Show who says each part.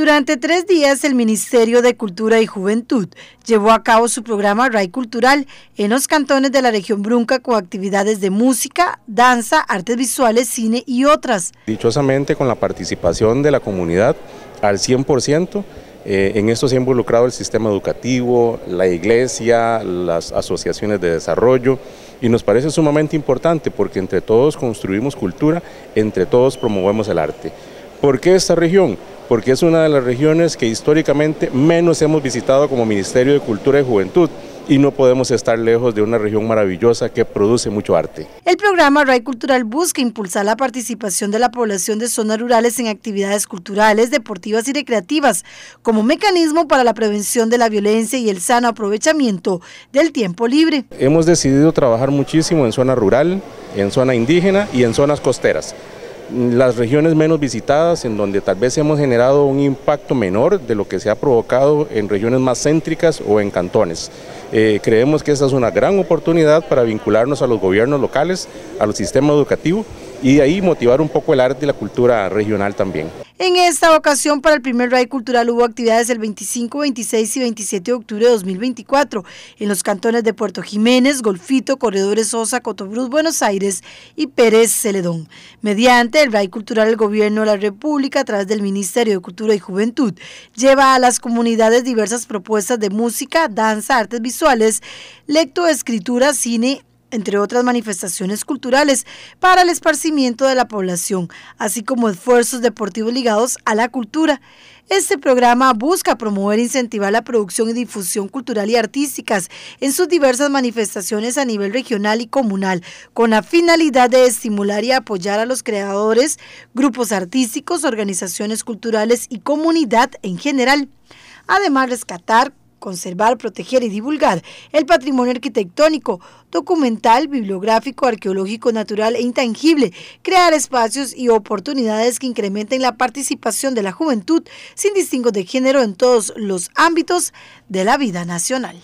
Speaker 1: Durante tres días, el Ministerio de Cultura y Juventud llevó a cabo su programa RAI Cultural en los cantones de la región Brunca con actividades de música, danza, artes visuales, cine y otras.
Speaker 2: Dichosamente, con la participación de la comunidad al 100%, eh, en esto se ha involucrado el sistema educativo, la iglesia, las asociaciones de desarrollo y nos parece sumamente importante porque entre todos construimos cultura, entre todos promovemos el arte. ¿Por qué esta región? porque es una de las regiones que históricamente menos hemos visitado como Ministerio de Cultura y Juventud y no podemos estar lejos de una región maravillosa que produce mucho arte.
Speaker 1: El programa RAI Cultural busca impulsar la participación de la población de zonas rurales en actividades culturales, deportivas y recreativas como mecanismo para la prevención de la violencia y el sano aprovechamiento del tiempo libre.
Speaker 2: Hemos decidido trabajar muchísimo en zona rural, en zona indígena y en zonas costeras las regiones menos visitadas, en donde tal vez hemos generado un impacto menor de lo que se ha provocado en regiones más céntricas o en cantones. Eh, creemos que esta es una gran oportunidad para vincularnos a los gobiernos locales, a los sistemas educativos y de ahí motivar un poco el arte y la cultura regional también.
Speaker 1: En esta ocasión, para el primer Rai Cultural hubo actividades el 25, 26 y 27 de octubre de 2024 en los cantones de Puerto Jiménez, Golfito, Corredores Sosa, Cotobruz, Buenos Aires y Pérez Celedón. Mediante el Rai Cultural, el Gobierno de la República, a través del Ministerio de Cultura y Juventud, lleva a las comunidades diversas propuestas de música, danza, artes visuales, escritura, cine, entre otras manifestaciones culturales para el esparcimiento de la población, así como esfuerzos deportivos ligados a la cultura. Este programa busca promover e incentivar la producción y difusión cultural y artísticas en sus diversas manifestaciones a nivel regional y comunal, con la finalidad de estimular y apoyar a los creadores, grupos artísticos, organizaciones culturales y comunidad en general. Además, rescatar, conservar, proteger y divulgar el patrimonio arquitectónico, documental, bibliográfico, arqueológico, natural e intangible, crear espacios y oportunidades que incrementen la participación de la juventud sin distingo de género en todos los ámbitos de la vida nacional.